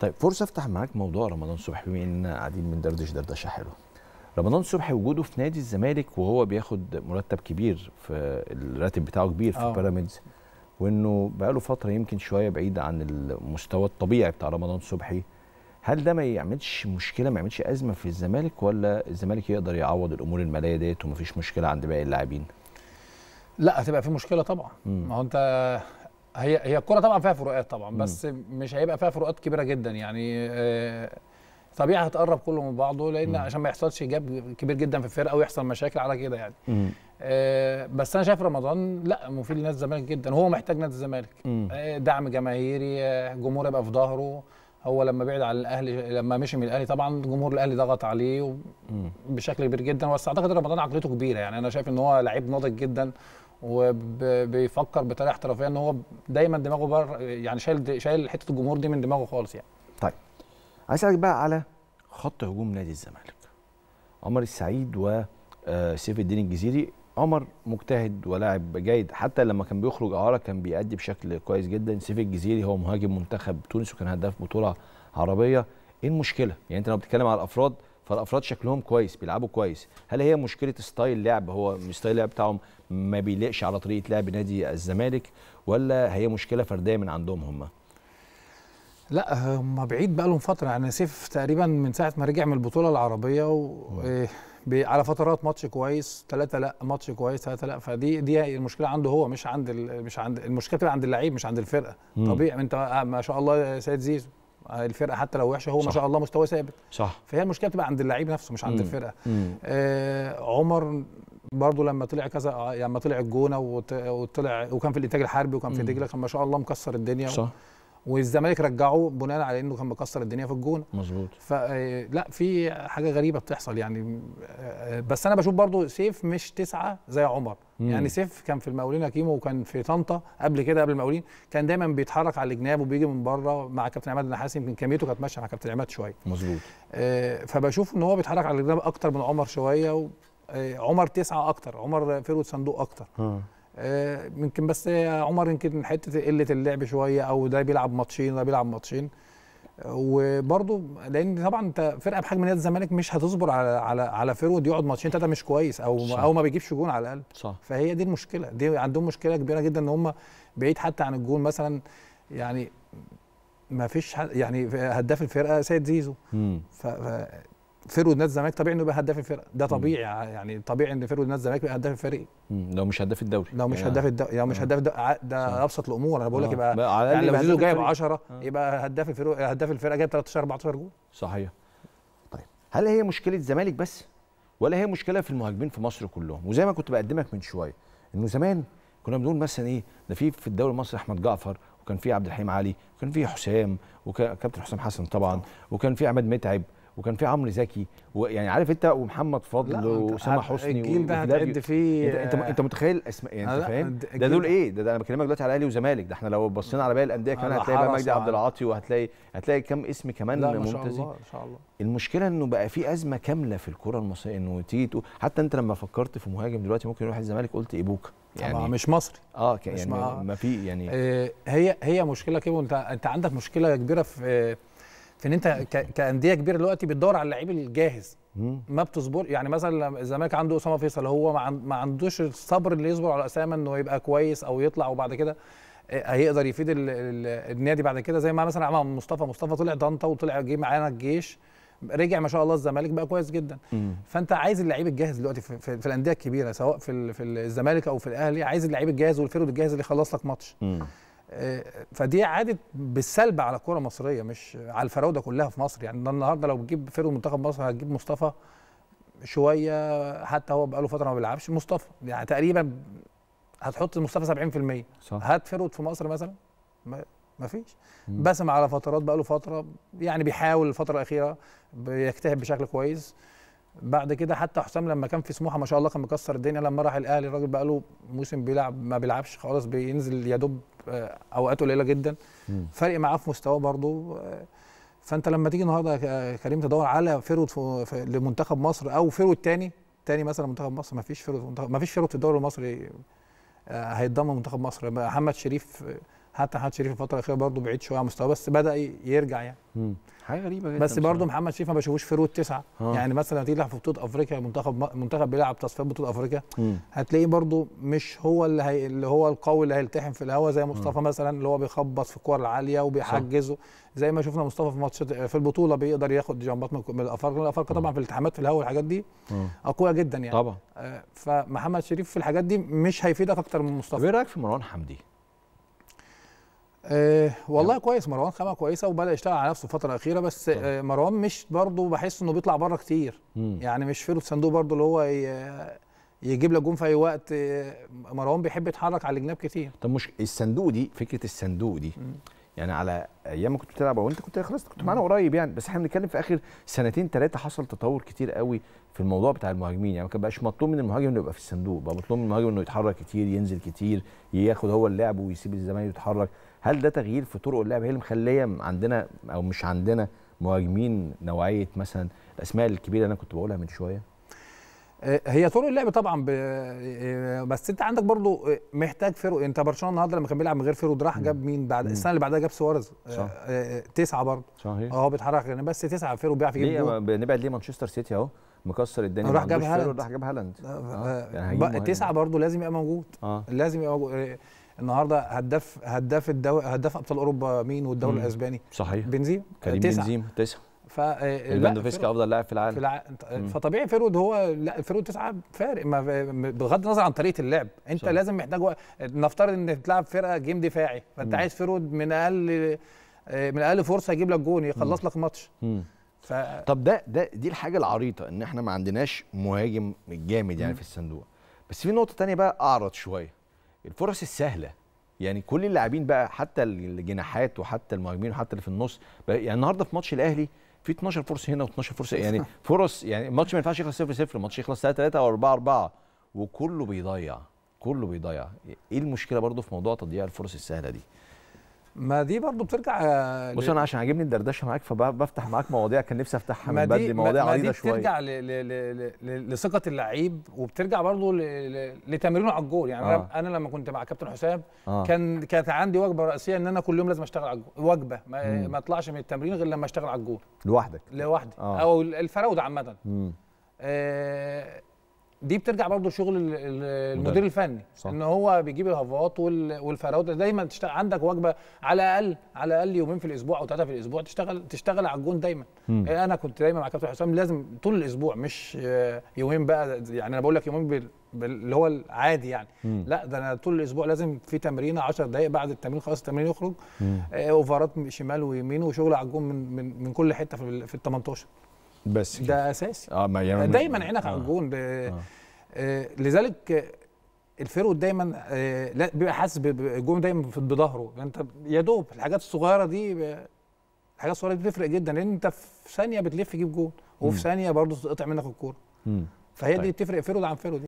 طيب فرصه افتح معاك موضوع رمضان صبحي بما اننا قاعدين بندردش دردشه حلوه رمضان صبحي وجوده في نادي الزمالك وهو بياخد مرتب كبير في الراتب بتاعه كبير في آه. بيراميدز وانه بقاله فتره يمكن شويه بعيد عن المستوى الطبيعي بتاع رمضان صبحي هل ده ما يعملش مشكله ما يعملش ازمه في الزمالك ولا الزمالك يقدر يعوض الامور الماليه ديت ومفيش مشكله عند باقي اللاعبين؟ لا هتبقى في مشكله طبعا ما هو انت هي هي الكره طبعا فيها فروقات طبعا بس م. مش هيبقى فيها فروقات كبيره جدا يعني آه، طبيعي هتقرب كله من بعضه لان م. عشان ما يحصلش جاب كبير جدا في الفرقه ويحصل مشاكل على كده يعني آه بس انا شايف رمضان لا مفيد لنادي الزمالك جدا هو محتاج نادي الزمالك آه دعم جماهيري آه، جمهور يبقى في ظهره هو لما بعد عن الاهلي لما مشي من الاهلي طبعا جمهور الاهلي ضغط عليه بشكل كبير جدا بس اعتقد رمضان عقليته كبيره يعني انا شايف ان هو لعيب ناضج جدا وبيفكر بطريقه احترافيه ان هو دايما دماغه بره يعني شايل شايل حته الجمهور دي من دماغه خالص يعني طيب عايز اسالك بقى على خط هجوم نادي الزمالك عمر السعيد وسيف آه، الدين الجزيري عمر مجتهد ولاعب جيد حتى لما كان بيخرج اعاره كان بيأدي بشكل كويس جدا سيف الجزيري هو مهاجم منتخب تونس وكان هداف بطوله عربيه ايه المشكله يعني انت لو بتتكلم على الافراد فالافراد شكلهم كويس بيلعبوا كويس هل هي مشكله ستايل لعب هو ستايل اللعب بتاعهم ما بيليقش على طريقه لعب نادي الزمالك ولا هي مشكله فرديه من عندهم هم لا هم بعيد بقى لهم فتره يعني سيف تقريبا من ساعه ما رجع من البطوله العربيه و... إيه، على فترات ماتش كويس ثلاثة لا ماتش كويس ثلاثة لا فدي دي المشكلة عنده هو مش عند مش عند المشكلة بتبقى عند اللعيب مش عند الفرقة مم. طبيعي انت آه، ما شاء الله سيد زيزو الفرقه حتى لو وحشه هو صح. ما شاء الله مستواه ثابت صح فهي المشكله بتبقى عند اللعيب نفسه مش عند مم. الفرقه مم. آه عمر برضه لما طلع كذا آه، لما طلع الجونه وطلع وكان في الانتاج الحربي وكان في دجله كان ما شاء الله مكسر الدنيا صح. و... والزمالك رجعه بناء على انه كان مكسر الدنيا في الجون مظبوط فلا آه، في حاجه غريبه بتحصل يعني آه، آه، بس انا بشوف برضو سيف مش تسعه زي عمر مم. يعني سيف كان في المقاولين اكيمو وكان في طنطا قبل كده قبل المقاولين كان دايما بيتحرك على الجناب وبيجي من بره مع كابتن عماد النحاس يمكن كميته كانت ماشيه مع كابتن عماد شويه مظبوط فبشوف ان هو بيتحرك على الجناب اكتر من عمر شويه و... عمر تسعه اكتر عمر فيرود صندوق اكتر ها. آه، يمكن بس آه، عمر يمكن حته قله اللعب شويه او ده بيلعب ماتشين ده بيلعب ماتشين وبرضه لان طبعا انت فرقه بحجم نادي الزمالك مش هتصبر على على على فيرود يقعد ماتشين ثلاثه مش كويس او صح. او ما بيجيبش جون على الاقل صح. فهي دي المشكله دي عندهم مشكله كبيره جدا ان هم بعيد حتى عن الجون مثلا يعني ما فيش يعني هداف الفرقه سيد زيزو ف فيرود نادي الزمالك طبيعي انه يبقى هداف الفرقه ده طبيعي يعني طبيعي ان فيرود نادي الزمالك يبقى هداف الفريق لو مش هداف الدوري لو مش هداف الدوري لو مش آه. هداف ده ابسط الامور انا بقول لك آه. يبقى يعني لو جايب 10 آه. يبقى هداف الفرقه هداف الفرقه جايب 13 14 جول صحيح طيب هل هي مشكله الزمالك بس ولا هي مشكله في المهاجمين في مصر كلهم وزي ما كنت بقدمك من شويه انه زمان كنا بنقول مثلا ايه ده في في الدوري المصري احمد جعفر وكان في عبد الحليم علي وكان في حسام وكابتن حسام حسن طبعا وكان في عماد متعب وكان في عمرو زكي ويعني عارف انت ومحمد فضل وسامح حسني الجيل ده هتقد فيه انت انت متخيل اسماء يعني انت فاهم ده دول ايه ده, ده انا بكلمك دلوقتي على الاهلي وزمالك ده احنا لو بصينا على باقي الانديه كمان هتلاقي بقى مجدي عبد يعني. العاطي وهتلاقي هتلاقي كام اسم كمان لا ممتاز ما شاء الله ما شاء الله المشكله انه بقى في ازمه كامله في الكره المصريه انه تيجي تقول حتى انت لما فكرت في مهاجم دلوقتي ممكن يروح الزمالك قلت ايبوكا يعني مش مصري اه يعني ما في يعني آه، هي هي مشكله كده انت انت عندك مشكله كبيره في في ان انت كانديه كبيره دلوقتي بتدور على اللعيب الجاهز ما بتصبر يعني مثلا الزمالك عنده اسامه فيصل هو ما عندوش الصبر اللي يصبر على اسامه انه يبقى كويس او يطلع وبعد كده آه، هيقدر يفيد النادي بعد كده زي ما مثلا عمل مصطفى مصطفى طلع طنطا وطلع جه معانا الجيش رجع ما شاء الله الزمالك بقى كويس جدا مم. فانت عايز اللعيب الجاهز دلوقتي في, في, في الانديه الكبيره سواء في في الزمالك او في الاهلي عايز اللعيب الجاهز والفيرود الجاهز اللي يخلص لك ماتش آه، فدي عادت بالسلب على الكره المصريه مش على الفراوده كلها في مصر يعني النهارده لو بتجيب فرقه منتخب مصر هتجيب مصطفى شويه حتى هو بقاله فتره ما بيلعبش مصطفى يعني تقريبا هتحط مصطفى 70% صح. هات فرقه في مصر مثلا ما فيش باسم على فترات بقاله فتره يعني بيحاول الفتره الاخيره بيجتهد بشكل كويس بعد كده حتى حسام لما كان في سموحه ما شاء الله كان مكسر الدنيا لما راح الاهلي الراجل بقاله موسم بيلعب ما بيلعبش خالص بينزل يا دوب آه، اوقات قليله جدا فرق معاه في مستواه برضه آه، فانت لما تيجي النهارده يا كريم تدور على فيرود لمنتخب مصر او فيرود تاني تاني مثلا منتخب مصر ما فيش فيرود ما فيش فيرود في الدوري المصري آه، هيتضم منتخب مصر محمد شريف حتى محمد شريف الفتره الاخيره برضه بعيد شويه عن مستواه بس بدا يرجع يعني مم. حاجه غريبه جدا بس برضه محمد شريف ما بشوفوش في روت تسعه يعني مثلا لما تيجي في بطوله افريقيا منتخب منتخب بيلعب تصفيات بطوله افريقيا هتلاقيه برضه مش هو اللي هي اللي هو القوي اللي هيلتحم في الهوا زي مصطفى مثلا اللي هو بيخبط في الكور العاليه وبيحجزه زي ما شفنا مصطفى في ماتش في البطوله بيقدر ياخد جامبات من الافارقه الافارقه طبعا في الالتحامات في الهوا والحاجات دي اقوى جدا يعني طبعا آه، فمحمد شريف في الحاجات دي مش هيفيدك اكتر من مصطفى ايه رايك في مروان حمدي أه والله يعني. كويس مروان خامه كويسه وبدا يشتغل على نفسه الفتره الاخيره بس طيب. أه مروان مش برضه بحس انه بيطلع بره كتير مم. يعني مش فيرو صندوق برضه اللي هو يجيب لك جون في اي وقت آه، مروان بيحب يتحرك على الجناب كتير طب مش الصندوق دي فكره الصندوق دي مم. يعني على ايام ما كنت بتلعب وانت كنت خلاص كنت معانا قريب يعني بس احنا بنتكلم في اخر سنتين ثلاثه حصل تطور كتير قوي في الموضوع بتاع المهاجمين يعني ما بقاش مطلوب من المهاجم انه يبقى في الصندوق بقى مطلوب من المهاجم انه يتحرك كتير ينزل كتير ياخد هو اللعب ويسيب الزمالك يتحرك هل ده تغيير في طرق اللعب هي اللي مخليه عندنا او مش عندنا مهاجمين نوعيه مثلا الاسماء الكبيره اللي انا كنت بقولها من شويه آه، هي طرق اللعب طبعا ب... آه، بس انت عندك برضو آه، محتاج فيرو انت برشلونه النهارده لما كان بيلعب من غير فيرو راح جاب مين بعد السنه اللي بعدها جاب سوارز صح. تسعه برضه صحيح اهو هو بيتحرك يعني بس تسعه فيرو بيعرف يجيب ليه بنبعد ليه مانشستر سيتي اهو مكسر الدنيا راح جاب هالاند راح جاب هالاند آه. يعني تسعه برضه لازم يبقى موجود آه. لازم يبقى موجود النهارده هداف هداف الدو... هداف ابطال اوروبا مين والدوري الاسباني صحيح بنزيما كريم بنزيما تسعه ف آه، ليفاندوفسكي افضل لاعب في العالم في الع... فطبيعي فيرود هو لا فيرود تسعه فارق ما بغض النظر عن طريقه اللعب انت صح. لازم محتاج و... نفترض ان تلعب فرقه جيم دفاعي فانت عايز فيرود من اقل آه، من اقل فرصه يجيب لك جون يخلص لك ماتش ف... طب ده ده دي الحاجه العريضه ان احنا ما عندناش مهاجم جامد يعني مم. في الصندوق بس في نقطه تانية بقى اعرض شويه الفرص السهله يعني كل اللاعبين بقى حتى الجناحات وحتى المهاجمين وحتى اللي في النص يعني النهارده في ماتش الاهلي في 12 فرصه هنا و12 فرصه يعني فرص يعني الماتش ما ينفعش يخلص 0 0 الماتش يخلص 3 3 او 4 4 وكله بيضيع كله بيضيع ايه المشكله برضو في موضوع تضييع الفرص السهله دي ما دي برضو بترجع آه، بص انا عشان عاجبني الدردشه معاك فبفتح معاك مواضيع كان نفسي افتحها من بدري مواضيع عريضه شويه ما دي بترجع لثقه اللعيب وبترجع برضو لتمرينه على الجول يعني آه. انا لما كنت مع كابتن حسام آه. كان كانت عندي وجبه رئيسيه ان انا كل يوم لازم اشتغل على الجول وجبه ما, ما اطلعش من التمرين غير لما اشتغل على الجول لوحدك لوحدي آه. او الفراوده عامه دي بترجع برضه شغل المدير الفني صح. ان هو بيجيب الهفوات والفراوده دايما تشتغل عندك وجبه على الاقل على الاقل يومين في الاسبوع او ثلاثه في الاسبوع تشتغل تشتغل على الجون دايما مم. يعني انا كنت دايما مع كابتن حسام لازم طول الاسبوع مش آه، يومين بقى يعني انا بقول لك يومين اللي هو العادي يعني مم. لا ده انا طول الاسبوع لازم في تمرين 10 دقائق بعد التمرين خلاص التمرين يخرج آه، اوفرات شمال ويمين وشغل على الجون من من, من كل حته في ال 18 بس ده اساسي اه ما يعني آه، دايما عينك آه، على الجون آه. لذلك الفيرود دايما لا بيبقى حاسس بالجون دايما بظهره يعني انت يا دوب الحاجات الصغيره دي الحاجات الصغيره دي بتفرق جدا لان انت في ثانيه بتلف تجيب جون وفي ثانيه برضه تقطع منك الكوره فهي طيب. دي بتفرق فيرود عن فيرود